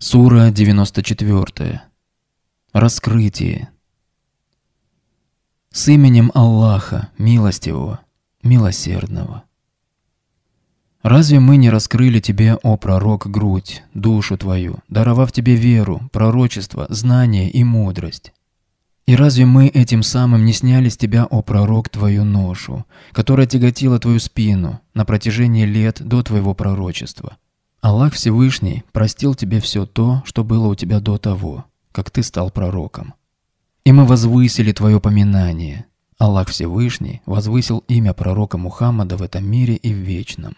Сура 94. Раскрытие. С именем Аллаха, милостивого, милосердного. Разве мы не раскрыли тебе, о пророк, грудь, душу твою, даровав тебе веру, пророчество, знание и мудрость? И разве мы этим самым не сняли с тебя, о пророк, твою ношу, которая тяготила твою спину на протяжении лет до твоего пророчества? Аллах Всевышний простил тебе все то, что было у тебя до того, как ты стал пророком. И мы возвысили твое поминание. Аллах Всевышний возвысил имя пророка Мухаммада в этом мире и в вечном.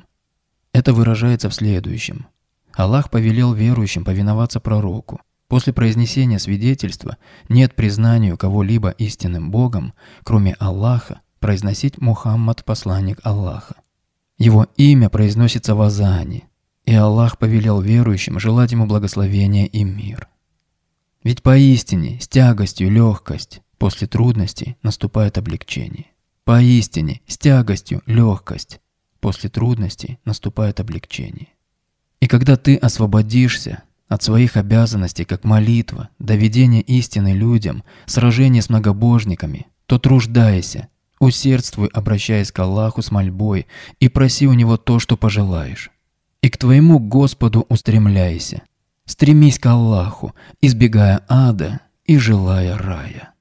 Это выражается в следующем. Аллах повелел верующим повиноваться пророку. После произнесения свидетельства нет признанию кого-либо истинным Богом, кроме Аллаха, произносить Мухаммад – посланник Аллаха. Его имя произносится в Азане, Аллах повелел верующим желать ему благословения и мир. Ведь поистине с тягостью легкость, после трудностей наступает облегчение. Поистине с тягостью легкость, после трудностей наступает облегчение. И когда ты освободишься от своих обязанностей, как молитва, доведение истины людям, сражение с многобожниками, то труждайся, усердствуй, обращаясь к Аллаху с мольбой, и проси у Него то, что пожелаешь и к твоему Господу устремляйся. Стремись к Аллаху, избегая ада и желая рая.